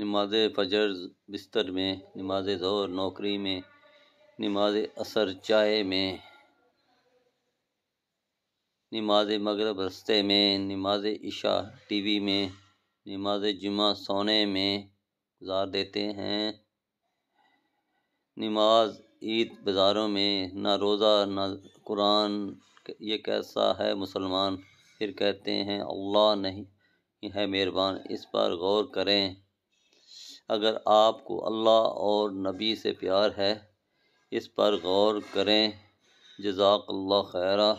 नमाज फजर बिस्तर में नमाज ज़ोर नौकरी में नमाज असर चाय में नमाज मगरब रस्ते में नमाज इशा टीवी में नमाज जुमा सोने में गुजार देते हैं नमाज ईद बाज़ारों में ना रोज़ा ना कुरान ये कैसा है मुसलमान फिर कहते हैं अल्लाह नहीं है मेहरबान इस पर गौर करें अगर आपको अल्लाह और नबी से प्यार है इस पर गौर करें जजाक खैरा